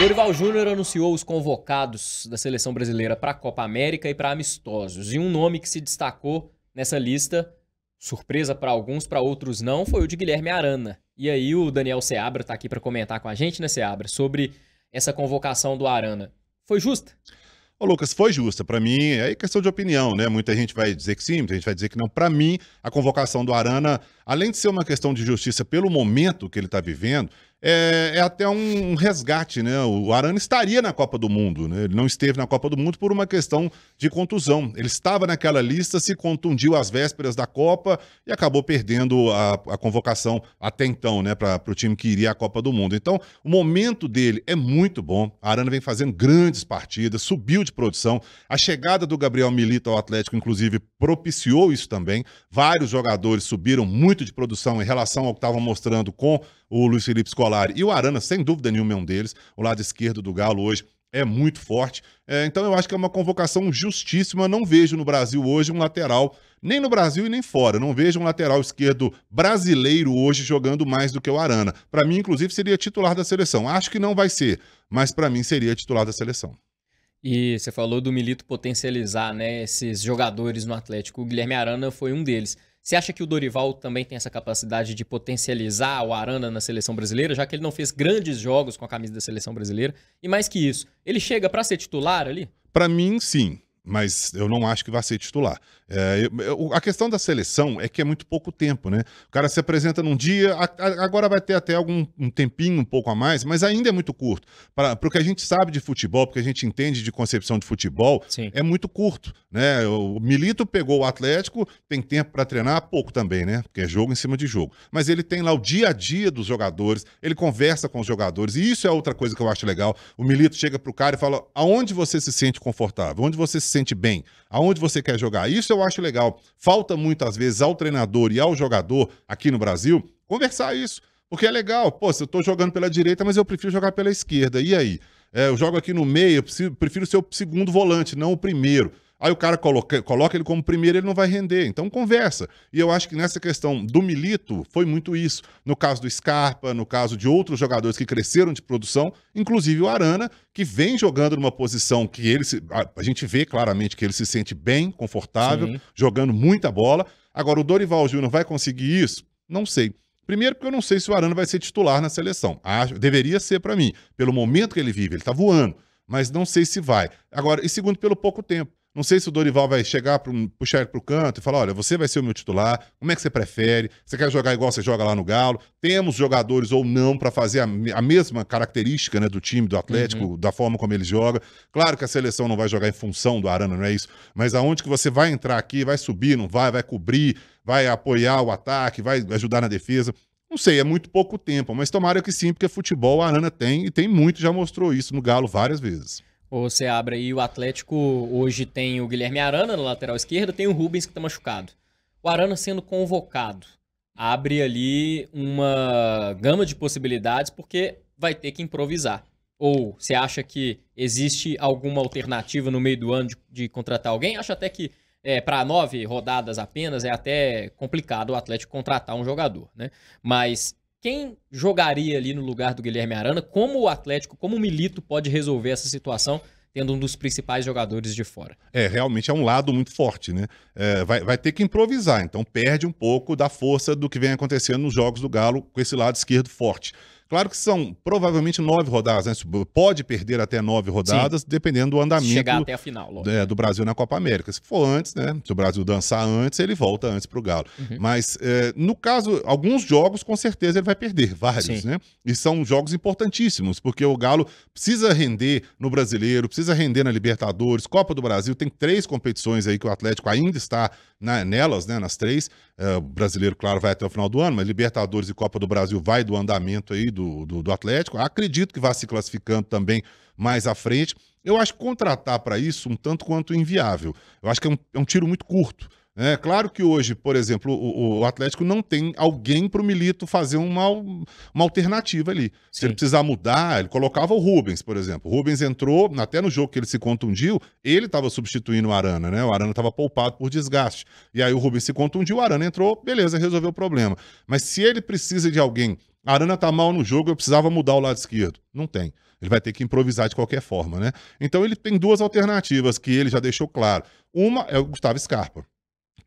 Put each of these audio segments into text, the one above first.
Dorival Júnior anunciou os convocados da seleção brasileira para a Copa América e para amistosos. E um nome que se destacou nessa lista, surpresa para alguns, para outros não, foi o de Guilherme Arana. E aí o Daniel Seabra está aqui para comentar com a gente, né, Seabra, sobre essa convocação do Arana. Foi justa? Ô Lucas, foi justa. Para mim, é questão de opinião, né? Muita gente vai dizer que sim, muita gente vai dizer que não. Para mim, a convocação do Arana, além de ser uma questão de justiça pelo momento que ele está vivendo, é, é, até um resgate, né? O Arana estaria na Copa do Mundo, né? Ele não esteve na Copa do Mundo por uma questão de contusão. Ele estava naquela lista, se contundiu às vésperas da Copa e acabou perdendo a, a convocação até então, né? Para o time que iria à Copa do Mundo. Então, o momento dele é muito bom. A Arana vem fazendo grandes partidas, subiu de produção. A chegada do Gabriel Milito ao Atlético, inclusive, propiciou isso também. Vários jogadores subiram muito de produção em relação ao que estavam mostrando com o Luiz Felipe Scolari e o Arana, sem dúvida nenhuma, é um deles. O lado esquerdo do Galo hoje é muito forte. É, então eu acho que é uma convocação justíssima. Não vejo no Brasil hoje um lateral, nem no Brasil e nem fora. Não vejo um lateral esquerdo brasileiro hoje jogando mais do que o Arana. Para mim, inclusive, seria titular da seleção. Acho que não vai ser, mas para mim seria titular da seleção. E você falou do Milito potencializar né, esses jogadores no Atlético. O Guilherme Arana foi um deles. Você acha que o Dorival também tem essa capacidade de potencializar o Arana na seleção brasileira, já que ele não fez grandes jogos com a camisa da seleção brasileira? E mais que isso, ele chega para ser titular ali? Para mim, sim, mas eu não acho que vai ser titular. É, eu, a questão da seleção é que é muito pouco tempo, né? O cara se apresenta num dia, a, a, agora vai ter até algum um tempinho um pouco a mais, mas ainda é muito curto. Para o que a gente sabe de futebol, porque a gente entende de concepção de futebol, Sim. é muito curto, né? O Milito pegou o Atlético, tem tempo para treinar, pouco também, né? Porque é jogo em cima de jogo. Mas ele tem lá o dia a dia dos jogadores, ele conversa com os jogadores, e isso é outra coisa que eu acho legal. O Milito chega pro cara e fala: aonde você se sente confortável, onde você se sente bem, aonde você quer jogar. Isso é eu acho legal. Falta muitas vezes ao treinador e ao jogador aqui no Brasil conversar isso. Porque é legal, pô, se eu tô jogando pela direita, mas eu prefiro jogar pela esquerda. E aí? É, eu jogo aqui no meio, eu prefiro ser o segundo volante, não o primeiro. Aí o cara coloca, coloca ele como primeiro, ele não vai render. Então conversa. E eu acho que nessa questão do Milito foi muito isso. No caso do Scarpa, no caso de outros jogadores que cresceram de produção, inclusive o Arana, que vem jogando numa posição que ele se, a, a, gente vê claramente que ele se sente bem, confortável, Sim. jogando muita bola. Agora o Dorival Júnior vai conseguir isso? Não sei. Primeiro, porque eu não sei se o Arana vai ser titular na seleção. Acho, deveria ser para mim, pelo momento que ele vive, ele está voando, mas não sei se vai. Agora, e segundo, pelo pouco tempo. Não sei se o Dorival vai chegar, para puxar ele para o canto e falar: olha, você vai ser o meu titular, como é que você prefere? Você quer jogar igual você joga lá no Galo? Temos jogadores ou não para fazer a, a, mesma característica né, do time, do Atlético, uhum. da forma como ele joga. Claro que a seleção não vai jogar em função do Arana, não é isso? Mas aonde que você vai entrar aqui, vai subir, não vai, vai cobrir, vai apoiar o ataque, vai ajudar na defesa. Não sei, é muito pouco tempo, mas tomara que sim, porque futebol a Arana tem e tem muito, já mostrou isso no Galo várias vezes você abre aí, o Atlético hoje tem o Guilherme Arana na lateral esquerda, tem o Rubens que está machucado. O Arana sendo convocado abre ali uma gama de possibilidades porque vai ter que improvisar. Ou você acha que existe alguma alternativa no meio do ano de, de contratar alguém? Acho até que é, para nove rodadas apenas é até complicado o Atlético contratar um jogador, né? Mas quem jogaria ali no lugar do Guilherme Arana? Como o Atlético, como o Milito pode resolver essa situação? Tendo um dos principais jogadores de fora. É, realmente é um lado muito forte, né? É, vai, vai ter que improvisar, então perde um pouco da força do que vem acontecendo nos jogos do Galo com esse lado esquerdo forte. Claro que são provavelmente nove rodadas, né? Pode perder até nove rodadas, Sim. dependendo do andamento Chegar até a final, logo, é, do Brasil na Copa América. Se for antes, né? Se o Brasil dançar antes, ele volta antes para o Galo. Uhum. Mas, é, no caso, alguns jogos, com certeza, ele vai perder, vários, Sim. né? E são jogos importantíssimos, porque o Galo precisa render no brasileiro, precisa render na Libertadores, Copa do Brasil, tem três competições aí que o Atlético ainda está na, né, nelas, né, nas três. É, o brasileiro, claro, vai até o final do ano, mas Libertadores e Copa do Brasil vai do andamento aí do, do, do Atlético. Acredito que vai se classificando também mais à frente. Eu acho que contratar para isso um tanto quanto inviável. Eu acho que é um, é um tiro muito curto. É claro que hoje, por exemplo, o, o Atlético não tem alguém para o Milito fazer uma, uma alternativa ali. Sim. Se ele precisar mudar, ele colocava o Rubens, por exemplo. O Rubens entrou, até no jogo que ele se contundiu, ele estava substituindo o Arana, né? O Arana estava poupado por desgaste. E aí o Rubens se contundiu, o Arana entrou, beleza, resolveu o problema. Mas se ele precisa de alguém, Arana está mal no jogo, eu precisava mudar o lado esquerdo. Não tem. Ele vai ter que improvisar de qualquer forma, né? Então ele tem duas alternativas que ele já deixou claro. Uma é o Gustavo Scarpa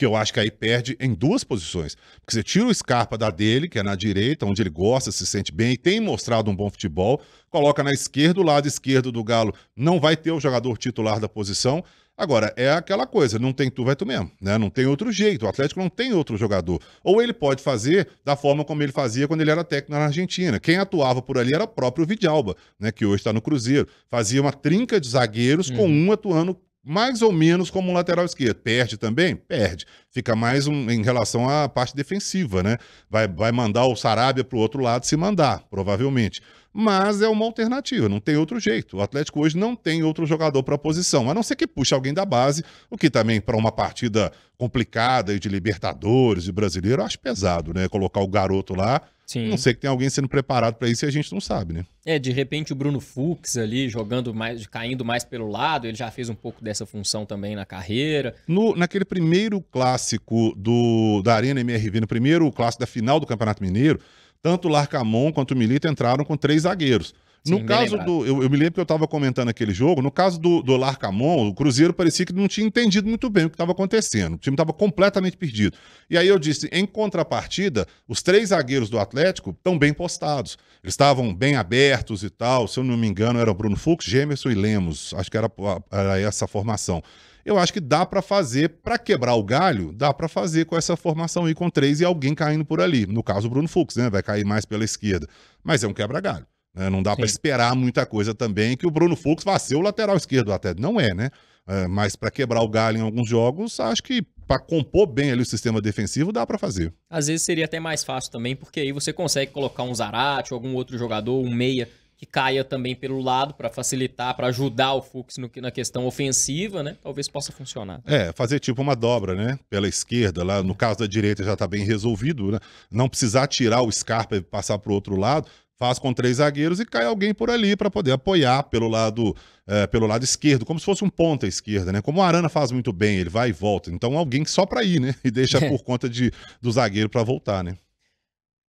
que eu acho que aí perde em duas posições. Porque você tira o Scarpa da dele, que é na direita, onde ele gosta, se sente bem e tem mostrado um bom futebol, coloca na esquerda, o lado esquerdo do Galo não vai ter o jogador titular da posição. Agora, é aquela coisa, não tem tu, vai tu mesmo, né? Não tem outro jeito, o Atlético não tem outro jogador. Ou ele pode fazer da forma como ele fazia quando ele era técnico na Argentina. Quem atuava por ali era o próprio Vidalba, né? Que hoje está no Cruzeiro. Fazia uma trinca de zagueiros uhum. com um atuando mais ou menos como um lateral esquerdo. Perde também? Perde. Fica mais um, em relação à parte defensiva, né? Vai, vai mandar o Sarabia para o outro lado se mandar, provavelmente. Mas é uma alternativa, não tem outro jeito. O Atlético hoje não tem outro jogador para a posição, a não ser que puxe alguém da base, o que também para uma partida complicada de Libertadores, e Brasileiro, acho pesado, né? Colocar o garoto lá Sim. A não sei que tem alguém sendo preparado para isso e a gente não sabe, né? É, de repente o Bruno Fux ali jogando mais, caindo mais pelo lado, ele já fez um pouco dessa função também na carreira. No, naquele primeiro clássico do, da Arena MRV, no primeiro clássico da final do Campeonato Mineiro, tanto o Larcamon quanto o Milito entraram com três zagueiros. No Sim, caso do. Eu, eu, me lembro que eu estava comentando aquele jogo. No caso do, do Larcamon, o Cruzeiro parecia que não tinha entendido muito bem o que estava acontecendo. O time estava completamente perdido. E aí eu disse: em contrapartida, os três zagueiros do Atlético estão bem postados. Eles estavam bem abertos e tal. Se eu não me engano, era Bruno Fux, Gemerson e Lemos. Acho que era, era essa formação. Eu acho que dá para fazer, para quebrar o galho, dá para fazer com essa formação aí com três e alguém caindo por ali. No caso, o Bruno Fux, né? Vai cair mais pela esquerda. Mas é um quebra-galho. Né? Não dá para esperar muita coisa também que o Bruno Fux vá ser o lateral esquerdo até. Não é, né? É, mas para quebrar o galho em alguns jogos, acho que para compor bem ali o sistema defensivo dá para fazer. Às vezes seria até mais fácil também, porque aí você consegue colocar um Zarate ou algum outro jogador, um meia que caia também pelo lado para facilitar, para ajudar o Fux no, na questão ofensiva, né? Talvez possa funcionar. É, fazer tipo uma dobra, né? Pela esquerda, lá no caso da direita já está bem resolvido, né? Não precisar tirar o Scarpa e passar pro outro lado, faz com três zagueiros e cai alguém por ali para poder apoiar pelo lado é, pelo lado esquerdo, como se fosse um ponta esquerda, né? Como o Arana faz muito bem, ele vai e volta. Então alguém só para ir, né? E deixa é. por conta de, do zagueiro para voltar, né?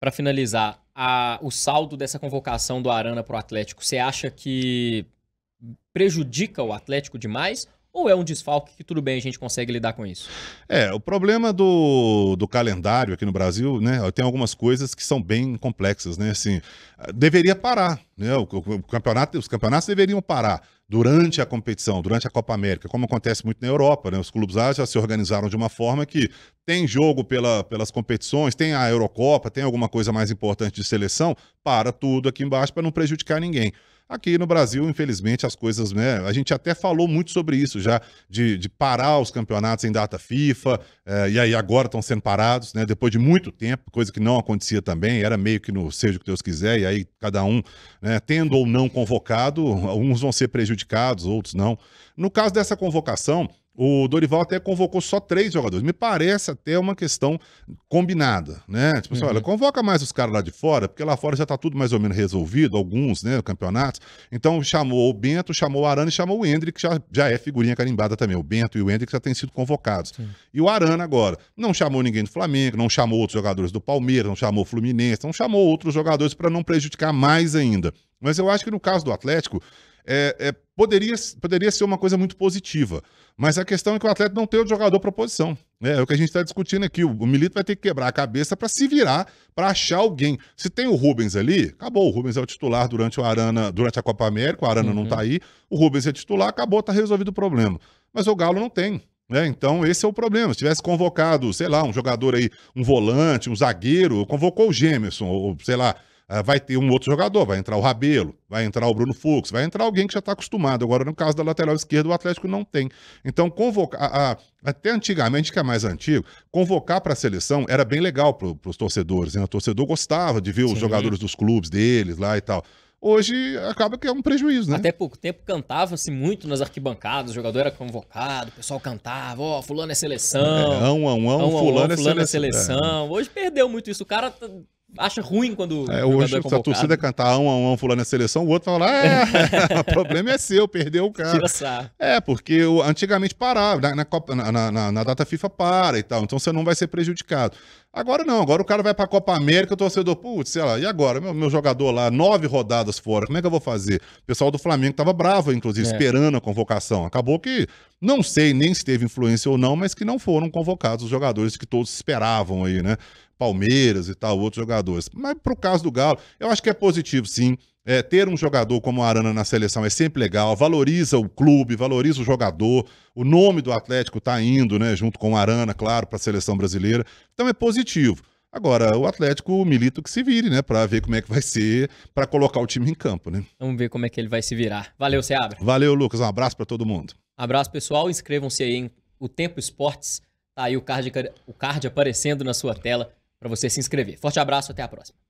Para finalizar, a, o saldo dessa convocação do Arana para o Atlético, você acha que prejudica o Atlético demais ou é um desfalque que tudo bem, a gente consegue lidar com isso? É, o problema do, do calendário aqui no Brasil, né? Tem algumas coisas que são bem complexas, né? Assim, deveria parar, né? O, o campeonato, os campeonatos deveriam parar durante a competição, durante a Copa América, como acontece muito na Europa, né? Os clubes lá já se organizaram de uma forma que tem jogo pela, pelas competições, tem a Eurocopa, tem alguma coisa mais importante de seleção, para tudo aqui embaixo para não prejudicar ninguém. Aqui no Brasil, infelizmente, as coisas, né? A gente até falou muito sobre isso já, de, de parar os campeonatos em data FIFA, eh, e aí agora estão sendo parados, né? Depois de muito tempo, coisa que não acontecia também, era meio que no seja o que Deus quiser, e aí cada um, né, tendo ou não convocado, alguns vão ser prejudicados, outros não. No caso dessa convocação, o Dorival até convocou só três jogadores. Me parece até uma questão combinada, né? Tipo assim, uhum. olha, convoca mais os caras lá de fora, porque lá fora já tá tudo mais ou menos resolvido, alguns, né, campeonatos. Então chamou o Bento, chamou o Arana e chamou o Hendrick, que já, já é figurinha carimbada também. O Bento e o Hendrick já têm sido convocados. Sim. E o Arana agora. Não chamou ninguém do Flamengo, não chamou outros jogadores do Palmeiras, não chamou o Fluminense, não chamou outros jogadores para não prejudicar mais ainda. Mas eu acho que no caso do Atlético, é, é, poderia, poderia ser uma coisa muito positiva. Mas a questão é que o atleta não tem o jogador para posição. É, né? é, o que a gente está discutindo aqui. O, Milito vai ter que quebrar a cabeça para se virar, para achar alguém. Se tem o Rubens ali, acabou. O Rubens é o titular durante o Arana, durante a Copa América, o Arana tá uhum. não está aí. O Rubens é titular, acabou, está resolvido o problema. Mas o Galo não tem. É, então, esse é o problema. Se tivesse convocado, sei lá, um jogador aí, um volante, um zagueiro, convocou o Gemerson, ou sei lá, ah, vai ter um outro jogador, vai entrar o Rabelo, vai entrar o Bruno Fux, vai entrar alguém que já está acostumado. Agora, no caso da lateral esquerda, o Atlético não tem. Então, convocar. A, a, até antigamente, que é mais antigo, convocar para a seleção era bem legal para os torcedores. Né? O torcedor gostava de ver Sim. os jogadores dos clubes deles lá e tal hoje acaba que é um prejuízo, né? Até pouco tempo cantava-se muito nas arquibancadas, o jogador era convocado, o pessoal cantava, ó, oh, fulano é seleção. É, ão, ão, fulano, é fulano, é, seleção. é seleção. Hoje perdeu muito isso, o cara tá acha ruim quando. É, hoje, é se a torcida cantar um a um, um fulano na é seleção, o outro vai falar: é, o problema é seu, perdeu o cara. É, porque antigamente parava, na, na, Copa, na, na, na, data FIFA para e tal, então você não vai ser prejudicado. Agora não, agora o cara vai pra Copa América, o torcedor, putz, sei lá, e agora? Meu, meu jogador lá, nove rodadas fora, como é que eu vou fazer? O pessoal do Flamengo tava bravo, inclusive, é. esperando a convocação. Acabou que, não sei nem se teve influência ou não, mas que não foram convocados os jogadores que todos esperavam aí, né? Palmeiras e tal, outros jogadores. Mas para o caso do Galo, eu acho que é positivo, sim. É, ter um jogador como o Arana na seleção é sempre legal, valoriza o clube, valoriza o jogador. O nome do Atlético está indo, né, junto com o Arana, claro, para a seleção brasileira. Então é positivo. Agora, o Atlético milita que se vire, né, para ver como é que vai ser para colocar o time em campo, né? Vamos ver como é que ele vai se virar. Valeu, Seabra. Valeu, Lucas. Um abraço para todo mundo. Abraço, pessoal. Inscrevam-se aí em O Tempo Esportes. Tá aí o card, o card aparecendo na sua tela para você se inscrever. Forte abraço, até a próxima.